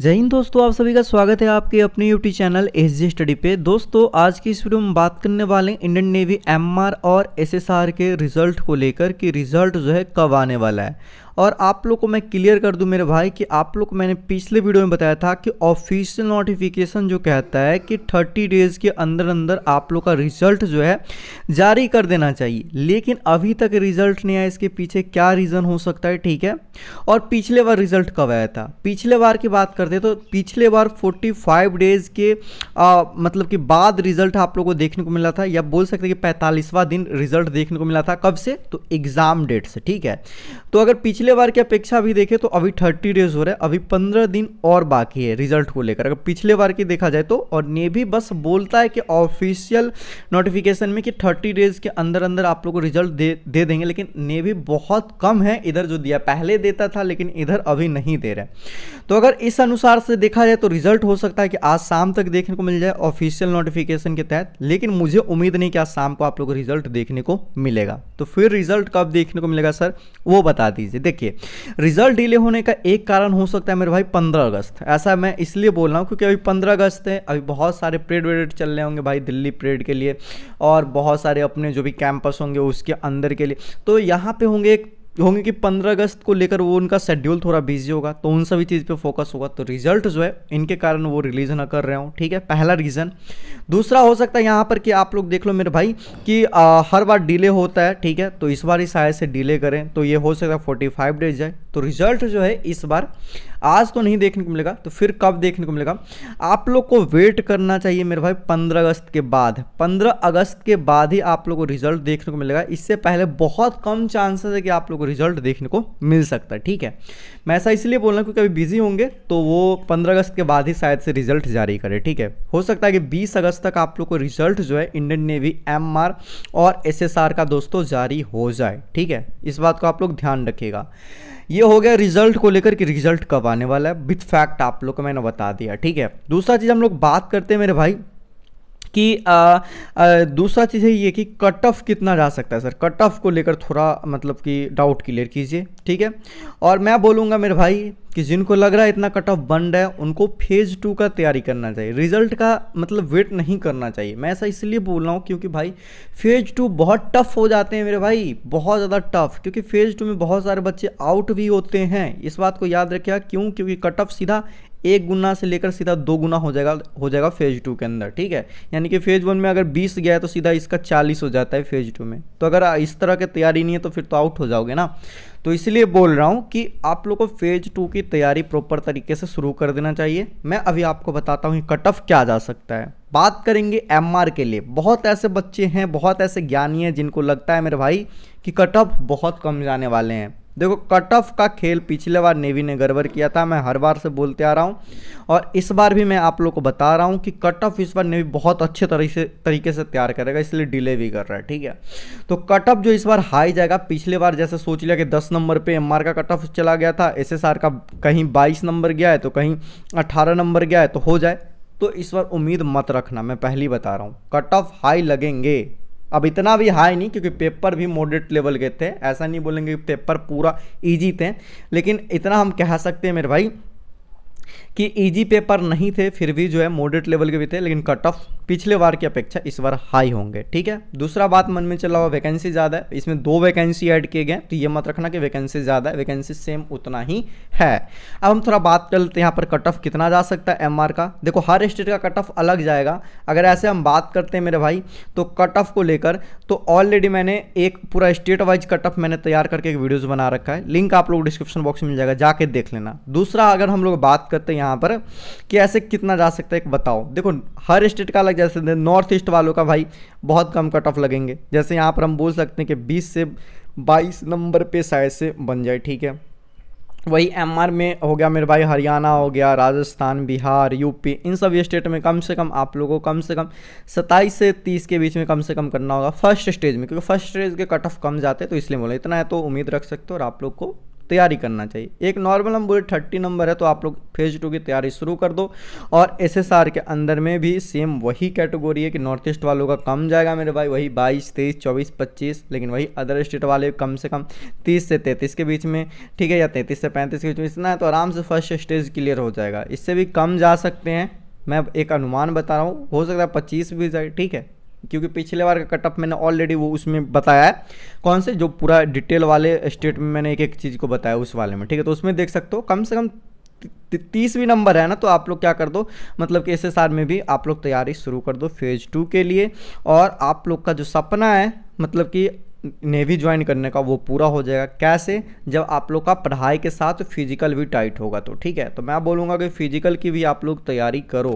जय हिंद दोस्तों आप सभी का स्वागत है आपके अपने YouTube channel S G study पे दोस्तों आज की इस वीडियो में बात करने वाले हैं इंडियन नेवी एमआर और एसएसआर के रिजल्ट को लेकर कि रिजल्ट जो है कब आने वाला है और आप लोग को मैं क्लियर कर दूं मेरे भाई कि आप लोग को मैंने पिछले वीडियो में बताया था कि ऑफिशियल नोटिफिकेशन जो कहता है कि 30 डेज़ के अंदर अंदर आप लोग का रिजल्ट जो है जारी कर देना चाहिए लेकिन अभी तक रिजल्ट नहीं आया इसके पीछे क्या रीज़न हो सकता है ठीक है और पिछले बार रिजल्ट कब आया था पिछले बार की बात करते तो पिछले बार फोर्टी डेज़ के आ, मतलब कि बाद रिजल्ट आप लोग को देखने को मिला था या बोल सकते कि पैंतालीसवा दिन रिजल्ट देखने को मिला था कब से तो एग्ज़ाम डेट से ठीक है तो अगर पिछले पिछले बार की अपेक्षा अभी देखें तो अभी थर्टी डेज हो रहा है अभी पंद्रह दिन और बाकी है रिजल्ट को लेकर अगर पिछले बार की देखा जाए तो और ने भी बस बोलता है कि ऑफिशियल नोटिफिकेशन में कि थर्टी डेज के अंदर अंदर आप लोग को रिजल्ट दे दे देंगे लेकिन ने भी बहुत कम है इधर जो दिया पहले देता था लेकिन इधर अभी नहीं दे रहे तो अगर इस अनुसार से देखा जाए तो रिजल्ट हो सकता है कि आज शाम तक देखने को मिल जाए ऑफिशियल नोटिफिकेशन के तहत लेकिन मुझे उम्मीद नहीं कि आज शाम को आप लोग रिजल्ट देखने को मिलेगा तो फिर रिजल्ट कब देखने को मिलेगा सर वो बता दीजिए देखिए रिजल्ट डिले होने का एक कारण हो सकता है मेरे भाई पंद्रह अगस्त ऐसा मैं इसलिए बोल रहा हूँ क्योंकि अभी पंद्रह अगस्त है अभी बहुत सारे परेड वेरेड चल रहे होंगे भाई दिल्ली परेड के लिए और बहुत सारे अपने जो भी कैंपस होंगे उसके अंदर के लिए तो यहाँ पर होंगे एक होंगे कि 15 अगस्त को लेकर वो उनका शेड्यूल थोड़ा बिजी होगा तो उन सभी चीज़ पे फोकस होगा तो रिजल्ट जो है इनके कारण वो रिलीज ना कर रहे हो ठीक है पहला रीज़न दूसरा हो सकता है यहाँ पर कि आप लोग देख लो मेरे भाई कि आ, हर बार डिले होता है ठीक है तो इस बार ही शायद से डिले करें तो ये हो सकता है फोर्टी डेज जाए तो रिजल्ट जो है इस बार आज तो नहीं देखने को मिलेगा तो फिर कब देखने को मिलेगा आप लोग को वेट करना चाहिए मेरे भाई पंद्रह अगस्त के बाद पंद्रह अगस्त के बाद ही आप लोग को रिजल्ट देखने को मिलेगा इससे पहले बहुत कम चांसेस है कि आप लोग को रिजल्ट देखने को मिल सकता है ठीक है मैं ऐसा इसलिए बोल रहा हूँ क्योंकि अभी बिजी होंगे तो वो पंद्रह अगस्त के बाद ही शायद से रिजल्ट जारी करे ठीक है हो सकता है कि बीस अगस्त तक आप लोग को रिजल्ट जो है इंडियन नेवी एम और एस का दोस्तों जारी हो जाए ठीक है इस बात को आप लोग ध्यान रखिएगा ये हो गया रिजल्ट को लेकर कि रिजल्ट कब आने वाला है विथ फैक्ट आप लोग को मैंने बता दिया ठीक है दूसरा चीज़ हम लोग बात करते हैं मेरे भाई कि आ, आ, दूसरा चीज़ है ये कि कट ऑफ कितना जा सकता है सर कट ऑफ को लेकर थोड़ा मतलब कि डाउट क्लियर कीजिए ठीक है और मैं बोलूँगा मेरे भाई कि जिनको लग रहा है इतना कट ऑफ बन रहा है उनको फेज़ टू का तैयारी करना चाहिए रिजल्ट का मतलब वेट नहीं करना चाहिए मैं ऐसा इसलिए बोल रहा हूँ क्योंकि भाई फेज़ टू बहुत टफ हो जाते हैं मेरे भाई बहुत ज़्यादा टफ क्योंकि फेज़ टू में बहुत सारे बच्चे आउट भी होते हैं इस बात को याद रखिएगा क्यों क्योंकि कट ऑफ सीधा एक गुना से लेकर सीधा दो गुना हो जाएगा हो जाएगा फेज़ टू के अंदर ठीक है यानी कि फेज़ वन में अगर बीस गया है तो सीधा इसका चालीस हो जाता है फेज़ टू में तो अगर इस तरह की तैयारी नहीं है तो फिर तो आउट हो जाओगे ना तो इसलिए बोल रहा हूँ कि आप लोग को फेज़ टू की तैयारी प्रॉपर तरीके से शुरू कर देना चाहिए मैं अभी आपको बताता हूँ कट ऑफ क्या जा सकता है बात करेंगे एम के लिए बहुत ऐसे बच्चे हैं बहुत ऐसे ज्ञानी हैं जिनको लगता है मेरे भाई कि कट ऑफ बहुत कम जाने वाले हैं देखो कट ऑफ का खेल पिछले बार नेवी ने गड़बड़ किया था मैं हर बार से बोलते आ रहा हूँ और इस बार भी मैं आप लोग को बता रहा हूँ कि कट ऑफ इस बार नेवी बहुत अच्छे तरीके से तरीके से तैयार करेगा इसलिए डिले भी कर रहा है ठीक है तो कट ऑफ जो इस बार हाई जाएगा पिछले बार जैसे सोच लिया कि दस नंबर पर एम का कट ऑफ चला गया था एस का कहीं बाईस नंबर गया है तो कहीं अट्ठारह नंबर गया है तो हो जाए तो इस बार उम्मीद मत रखना मैं पहली बता रहा हूँ कट ऑफ हाई लगेंगे अब इतना भी हाई नहीं क्योंकि पेपर भी मॉडरेट लेवल के थे ऐसा नहीं बोलेंगे कि पेपर पूरा ईजी थे लेकिन इतना हम कह सकते हैं मेरे भाई कि ईजी पेपर नहीं थे फिर भी जो है मॉडरेट लेवल के भी थे लेकिन कट ऑफ पिछले बार की अपेक्षा इस बार हाई होंगे ठीक है दूसरा बात मन में चला हुआ वैकेंसी ज़्यादा है इसमें दो वैकेंसी ऐड किए गए तो ये मत रखना कि वैकेंसी ज़्यादा है वैकेंसी सेम उतना ही है अब हम थोड़ा बात कर लेते हैं यहाँ पर कट ऑफ कितना जा सकता है एम का देखो हर स्टेट का कट ऑफ अलग जाएगा अगर ऐसे हम बात करते हैं मेरे भाई तो कट ऑफ को लेकर तो ऑलरेडी मैंने एक पूरा स्टेट वाइज कट ऑफ मैंने तैयार करके एक वीडियोज़ बना रखा है लिंक आप लोग डिस्क्रिप्शन बॉक्स में मिल जाएगा जाके देख लेना दूसरा अगर हम लोग बात करते हैं यहाँ पर कि ऐसे कितना जा सकता है एक बताओ देखो हर स्टेट का अलग जैसे नॉर्थ ईस्ट वालों का भाई बहुत कम कट ऑफ लगेंगे जैसे यहाँ पर हम बोल सकते हैं कि बीस से बाईस नंबर पे शायद से बन जाए ठीक है वही एम में हो गया मेरे भाई हरियाणा हो गया राजस्थान बिहार यूपी इन सब स्टेट में कम से कम आप लोगों को कम से कम सत्ताईस से तीस के बीच में कम से कम करना होगा फर्स्ट स्टेज में क्योंकि फर्स्ट स्टेज के कट ऑफ कम जाते हैं तो इसलिए बोला इतना है तो उम्मीद रख सकते हो और आप लोग को तैयारी करना चाहिए एक नॉर्मल हम बोले थर्टी नंबर है तो आप लोग फेज टू की तैयारी शुरू कर दो और एस के अंदर में भी सेम वही कैटेगोरी है कि नॉर्थ ईस्ट वालों का कम जाएगा मेरे भाई वही बाईस तेईस चौबीस पच्चीस लेकिन वही अदर स्टेट वाले कम से कम तीस से तैंतीस के बीच में ठीक है या तैंतीस से पैंतीस के बीच में इतना है तो आराम से फर्स्ट स्टेज क्लियर हो जाएगा इससे भी कम जा सकते हैं मैं एक अनुमान बता रहा हूँ हो सकता है पच्चीस भी जाए ठीक है क्योंकि पिछले बार का कट ऑफ मैंने ऑलरेडी वो उसमें बताया है कौन से जो पूरा डिटेल वाले स्टेट में मैंने एक एक चीज़ को बताया उस वाले में ठीक है तो उसमें देख सकते हो कम से कम तीसवीं नंबर है ना तो आप लोग क्या कर दो मतलब कि एस में भी आप लोग तैयारी शुरू कर दो फेज़ टू के लिए और आप लोग का जो सपना है मतलब कि नेवी ज्वाइन करने का वो पूरा हो जाएगा कैसे जब आप लोग का पढ़ाई के साथ फिजिकल भी टाइट होगा तो ठीक है तो मैं बोलूँगा कि फिजिकल की भी आप लोग तैयारी करो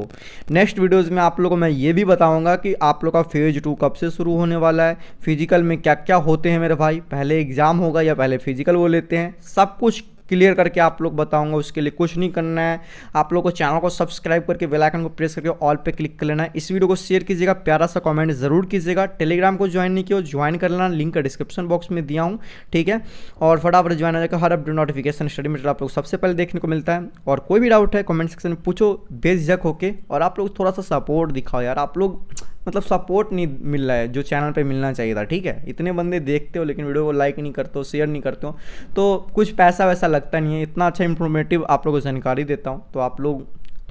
नेक्स्ट वीडियोज़ में आप लोग को मैं ये भी बताऊँगा कि आप लोग का फेज़ टू कब से शुरू होने वाला है फिजिकल में क्या क्या होते हैं मेरे भाई पहले एग्ज़ाम होगा या पहले फिजिकल वो लेते हैं सब कुछ क्लियर करके आप लोग बताऊंगा उसके लिए कुछ नहीं करना है आप लोग को चैनल को सब्सक्राइब करके बेल आइकन को प्रेस करके ऑल पे क्लिक कर लेना है इस वीडियो को शेयर कीजिएगा प्यारा सा कमेंट जरूर कीजिएगा टेलीग्राम को ज्वाइन नहीं किया ज्वाइन कर लेना लिंक डिस्क्रिप्शन बॉक्स में दिया हूँ ठीक है और फटाफट ज्वाइन हो जाएगा हर अपडेट नोटिफिकेशन स्टडी मेटर आप लोग सबसे पहले देखने को मिलता है और कोई भी डाउट है कमेंट सेक्शन में पूछो बेझक होकर और आप लोग थोड़ा सा सपोर्ट दिखाओ यार आप लोग मतलब सपोर्ट नहीं मिल रहा है जो चैनल पे मिलना चाहिए था ठीक है इतने बंदे देखते हो लेकिन वीडियो को लाइक नहीं करते हो शेयर नहीं करते हो तो कुछ पैसा वैसा लगता नहीं है इतना अच्छा इन्फॉर्मेटिव आप लोगों को जानकारी देता हूँ तो आप लोग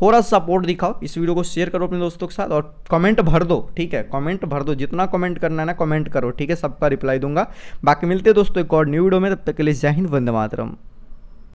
थोड़ा सपोर्ट दिखाओ इस वीडियो को शेयर करो अपने दोस्तों के साथ और कमेंट भर दो ठीक है कमेंट भर दो जितना कमेंट करना है ना कमेंट करो ठीक है सबका रिप्लाई दूंगा बाकी मिलते हैं दोस्तों एक और न्यू वीडियो में तब तक के लिए जय हिंद वंदे मातरम